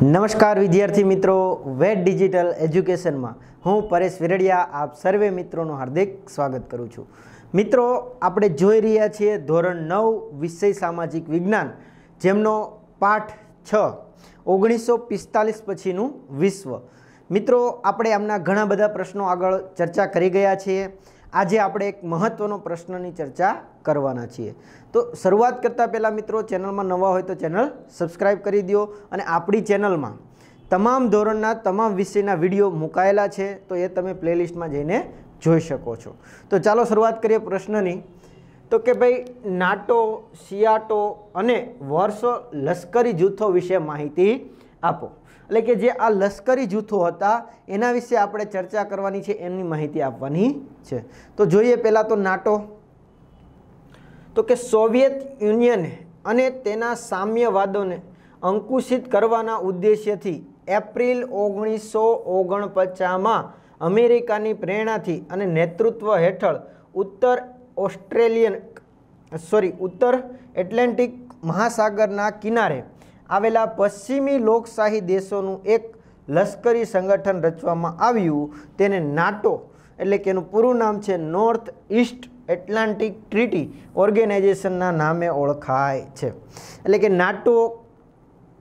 નમસ્કાર વિદ્યાર્થી મિત્રો વેટ ડિજિટલ એજ્યુકેશનમાં હું પરેશ વિરડિયા આપ સર્વે મિત્રોનું હાર્દિક સ્વાગત કરું છું મિત્રો આપણે જોઈ રહ્યા છીએ ધોરણ નવ વિષય સામાજિક વિજ્ઞાન જેમનો પાઠ છ ઓગણીસો પિસ્તાલીસ પછીનું વિશ્વ મિત્રો આપણે આમના ઘણા બધા પ્રશ્નો આગળ ચર્ચા કરી ગયા છીએ આજે આપણે એક મહત્ત્વનો પ્રશ્નની ચર્ચા કરવાના છીએ તો શરૂઆત કરતાં પહેલાં મિત્રો ચેનલમાં નવા હોય તો ચેનલ સબસ્ક્રાઈબ કરી દો અને આપણી ચેનલમાં તમામ ધોરણના તમામ વિષયના વિડીયો મુકાયેલા છે તો એ તમે પ્લેલિસ્ટમાં જઈને જોઈ શકો છો તો ચાલો શરૂઆત કરીએ પ્રશ્નની તો કે ભાઈ નાટો સિયાટો અને વર્ષો લશ્કરી જૂથો વિશે માહિતી આપો એટલે કે જે આ લશ્કરી જૂથો હતા એના વિશે આપણે ચર્ચા કરવાની છે એમની માહિતી આપવાની છે તો જોઈએ પહેલાં તો નાટો તો કે સોવિયેત યુનિયન અને તેના સામ્યવાદોને અંકુશિત કરવાના ઉદ્દેશ્યથી એપ્રિલ ઓગણીસો ઓગણપચાસમાં અમેરિકાની પ્રેરણાથી અને નેતૃત્વ હેઠળ ઉત્તર ઓસ્ટ્રેલિયન સોરી ઉત્તર એટલાન્ટિક મહાસાગરના કિનારે આવેલા પશ્ચિમી લોકશાહી દેશોનું એક લશ્કરી સંગઠન રચવામાં આવ્યું તેને નાટો એટલે કે એનું પૂરું નામ છે નોર્થ ઈસ્ટ એટલાન્ટિક ટ્રીટી ઓર્ગેનાઇઝેશનના નામે ઓળખાય છે એટલે કે નાટો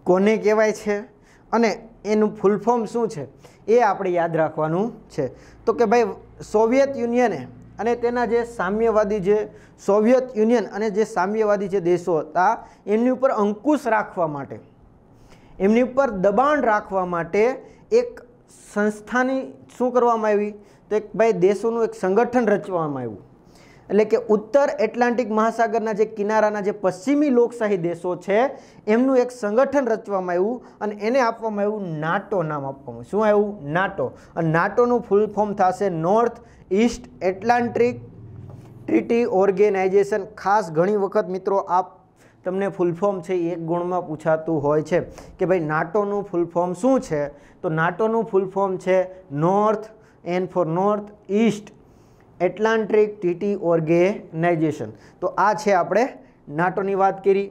કોને કહેવાય છે અને એનું ફૂલ ફોર્મ શું છે એ આપણે યાદ રાખવાનું છે તો કે ભાઈ સોવિયત યુનિયને અને તેના જે સામ્યવાદી જે સોવિયત યુનિયન અને જે સામ્યવાદી જે દેશો હતા એમની ઉપર અંકુશ રાખવા માટે એમની ઉપર દબાણ રાખવા માટે એક સંસ્થાની શું કરવામાં આવી તો એક ભાઈ દેશોનું એક સંગઠન રચવામાં આવ્યું એટલે કે ઉત્તર એટલાન્ટિક મહાસાગરના જે કિનારાના જે પશ્ચિમી લોકશાહી દેશો છે એમનું એક સંગઠન રચવામાં આવ્યું અને એને આપવામાં આવ્યું નાટો નામ આપવામાં શું આવ્યું નાટો અને નાટોનું ફૂલ ફોર્મ થશે north east Atlantic treaty organization ખાસ ઘણી વખત મિત્રો આપ તમને ફૂલફોર્મ છે એ એક ગુણમાં પૂછાતું હોય છે કે ભાઈ નાટોનું ફૂલફોર્મ શું છે તો નાટોનું ફૂલફોર્મ છે north and for north east Atlantic ટીટી ઓર્ગેનાઇઝેશન તો આ છે આપણે નાટોની વાત કરી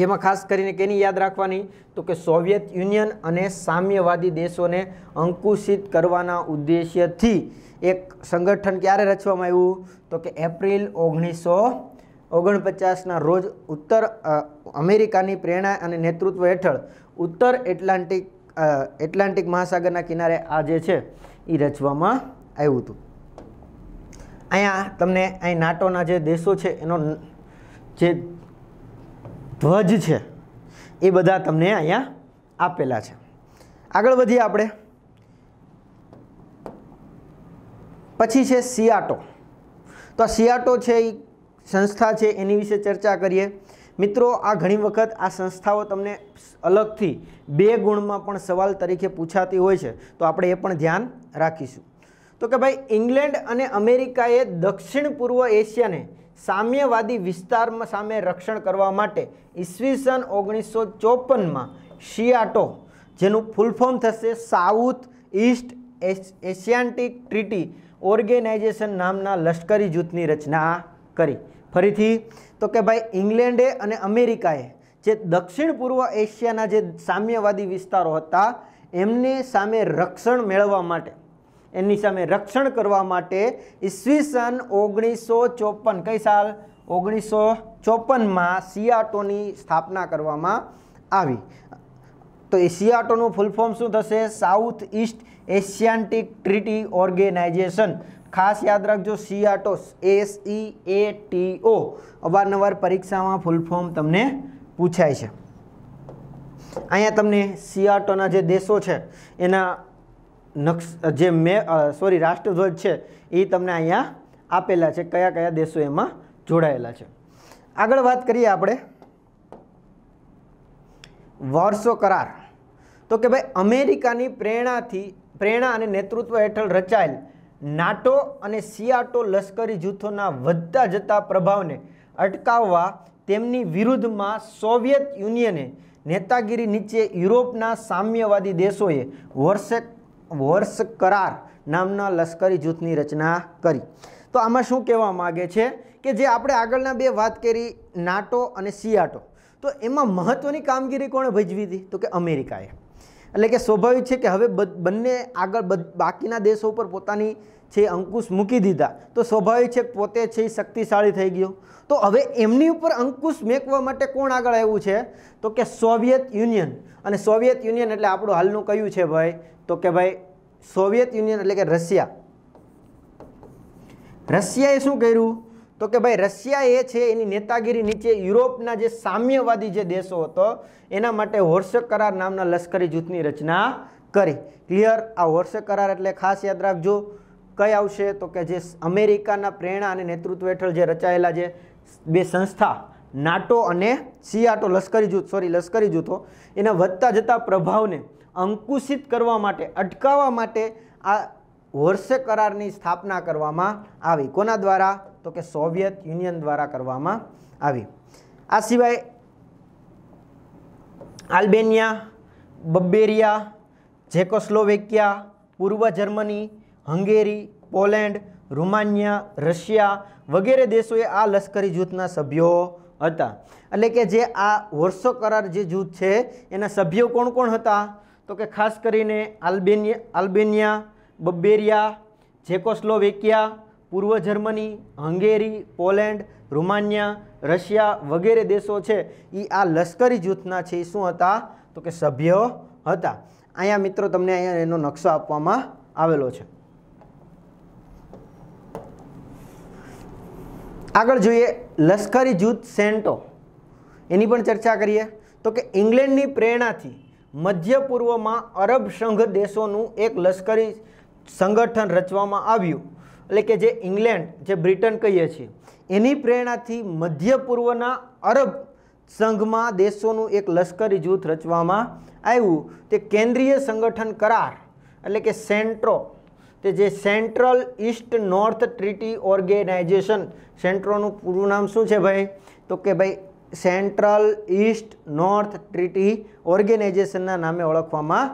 જેમાં ખાસ કરીને કેની યાદ રાખવાની તો કે સોવિયત યુનિયન અને સામ્યવાદી દેશોને અંકુશિત કરવાના ઉદ્દેશ્યથી એક સંગઠન ક્યારે રચવામાં આવ્યું તો કે એપ્રિલ ઓગણીસો ઓગણપચાસના રોજ ઉત્તર અમેરિકાની પ્રેરણા અને નેતૃત્વ હેઠળ ઉત્તર એટલાન્ટિક એટલાન્ટિક મહાસાગરના કિનારે આ જે છે એ રચવામાં આવ્યું હતું અહીંયા તમને અહીં નાટોના જે દેશો છે એનો જે ધ્વજ છે એ બધા તમને અહીંયા આપેલા છે આગળ વધીએ આપણે પછી છે સિયાટો તો આ સિયાટો છે એ સંસ્થા છે એની વિશે ચર્ચા કરીએ મિત્રો આ ઘણી વખત આ સંસ્થાઓ તમને અલગથી બે ગુણમાં પણ સવાલ તરીકે પૂછાતી હોય છે તો આપણે એ પણ ધ્યાન રાખીશું તો કે ભાઈ ઇંગ્લેન્ડ અને અમેરિકાએ દક્ષિણ પૂર્વ એશિયાને સામ્યવાદી વિસ્તારમાં સામે રક્ષણ કરવા માટે ઈસવીસન ઓગણીસો ચોપનમાં શિયાટો જેનું ફૂલફોર્મ થશે south east Asiatic treaty organization નામના લશ્કરી જૂથની રચના કરી ફરીથી તો કે ભાઈ ઇંગ્લેન્ડે અને અમેરિકાએ જે દક્ષિણ પૂર્વ એશિયાના જે સામ્યવાદી વિસ્તારો હતા એમને સામે રક્ષણ મેળવવા માટે એની સામે રક્ષણ કરવા માટે ઈસવીસન ઓગણીસો ચોપન કઈ સાલ ઓગણીસો ચોપનમાં સીઆટોની સ્થાપના કરવામાં આવી તો એ સીઆટોનું ફૂલ ફોર્મ શું થશે south east Asiatic treaty organization ખાસ યાદ રાખજો સીઆટો એસ ઈ એ ટી ઓ અવારનવાર પરીક્ષામાં ફૂલ ફોર્મ તમને પૂછાય છે અહીંયા તમને સીઆટોના જે દેશો છે એના નક્ષ જે મે સોરી રાષ્ટ્રધ્વજ છે એ તમને અહીંયા આપેલા છે કયા કયા દેશો એમાં જોડાયેલા છે આગળ વાત કરીએ આપણે વોર્સો કરાર તો કે ભાઈ અમેરિકાની પ્રેરણાથી પ્રેરણા અને નેતૃત્વ હેઠળ રચાયેલ નાટો અને સિયાટો લશ્કરી જૂથોના વધતા જતા પ્રભાવને અટકાવવા તેમની વિરુદ્ધમાં સોવિયત યુનિયને નેતાગીરી નીચે યુરોપના સામ્યવાદી દેશોએ વર્ષે વર્ષ કરાર નામના લશ્કરી જૂથની રચના કરી તો આમાં શું કહેવા માગે છે કે જે આપણે આગળના બે વાત કરી નાટો અને સિયાટો તો એમાં મહત્ત્વની કામગીરી કોણે ભજવી હતી તો કે અમેરિકાએ એટલે કે સ્વાભાવિક છે કે હવે બંને આગળ બાકીના દેશો ઉપર પોતાની છે અંકુશ મૂકી દીધા તો સ્વાભાવિક છે પોતે છે શક્તિશાળી થઈ ગયો તો હવે એમની ઉપર અંકુશ મેકવા માટે કોણ આગળ આવ્યું છે તો કે સોવિયત યુનિયન અને સોવિયત યુનિયન એટલે આપણું હાલનું કયું છે ભાઈ તો કે ભાઈ સોવિયત યુનિયન એટલે કે રશિયા રશિયાએ શું કર્યું તો કે ભાઈ રશિયા એ છે એની નેતાગીરી નીચે યુરોપના જે સામ્યવાદી જે દેશો હતો એના માટે હોર્ષક કરાર નામના લશ્કરી જૂથની રચના કરી ક્લિયર આ હોર્ષક કરાર એટલે ખાસ યાદ રાખજો કઈ આવશે તો કે જે અમેરિકાના પ્રેરણા અને નેતૃત્વ હેઠળ જે રચાયેલા જે બે સંસ્થા નાટો અને સિયાટો લશ્કરી જૂથ સોરી લશ્કરી જૂથો એના વધતા જતા પ્રભાવને અંકુશિત કરવા માટે અટકાવવા માટે આ વર્ષે કરારની સ્થાપના કરવામાં આવી કોના દ્વારા તો કે સોવિયત યુનિયન દ્વારા કરવામાં આવી આ સિવાય આલ્બેનિયા બબ્બેરિયા જેકોસ્લોવેકિયા પૂર્વ Germany Hungary Poland Romania Russia વગેરે દેશોએ આ લશ્કરી જૂથના સભ્યો હતા એટલે કે જે આ વર્ષો કરાર જે જૂથ છે એના સભ્યો કોણ કોણ હતા તો કે ખાસ કરીને આલ્બેનિયા આલ્બેનિયા બબ્બેરિયા જેકોસ્લોવેકિયા પૂર્વ Germany Hungary Poland Romania Russia વગેરે દેશો છે એ આ લશ્કરી જૂથના છે એ શું હતા તો કે સભ્યો હતા અહીંયા મિત્રો તમને અહીંયા એનો નકશો આપવામાં આવેલો છે આગળ જોઈએ લશ્કરી જૂથ સેન્ટો એની પણ ચર્ચા કરીએ તો કે ઇંગ્લેન્ડની પ્રેરણાથી મધ્ય પૂર્વમાં અરબ સંઘ દેશોનું એક લશ્કરી સંગઠન રચવામાં આવ્યું એટલે કે જે ઇંગ્લેન્ડ જે બ્રિટન કહીએ છીએ એની પ્રેરણાથી મધ્ય પૂર્વના અરબ સંઘમાં દેશોનું એક લશ્કરી જૂથ રચવામાં આવ્યું તે કેન્દ્રીય સંગઠન કરાર એટલે કે સેન્ટ્રો તે જે central east north treaty organization સેન્ટ્રોનું પૂરું નામ શું છે ભાઈ તો કે ભાઈ સેન્ટ્રલ ઇસ્ટ નોર્થ ટ્રીટી ઓર્ગેનાઇઝેશનના નામે ઓળખવામાં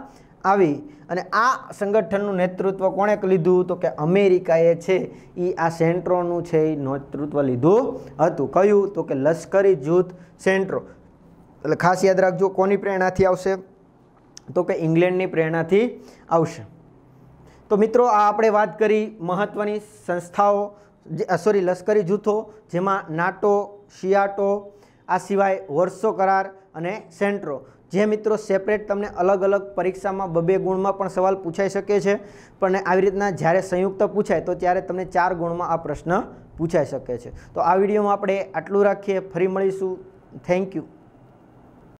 આવી અને આ સંગઠનનું નેતૃત્વ કોણે લીધું તો કે અમેરિકાએ છે એ આ સેન્ટ્રોનું છે એ નેતૃત્વ લીધું હતું કયું તો કે લશ્કરી જૂથ સેન્ટ્રો એટલે ખાસ યાદ રાખજો કોની પ્રેરણાથી આવશે તો કે ઇંગ્લેન્ડની પ્રેરણાથી આવશે તો મિત્રો આ આપણે વાત કરી મહત્ત્વની સંસ્થાઓ સોરી લશ્કરી જૂથો જેમાં નાટો શિયાટો આ સિવાય વર્ષો કરાર અને સેન્ટ્રો જે મિત્રો સેપરેટ તમને અલગ અલગ પરીક્ષામાં બબે ગુણમાં પણ સવાલ પૂછાઈ શકે છે પણ આવી રીતના જ્યારે સંયુક્ત પૂછાય તો ત્યારે તમને ચાર ગુણમાં આ પ્રશ્ન પૂછાઈ શકે છે તો આ વિડીયોમાં આપણે આટલું રાખીએ ફરી મળીશું થેન્ક યુ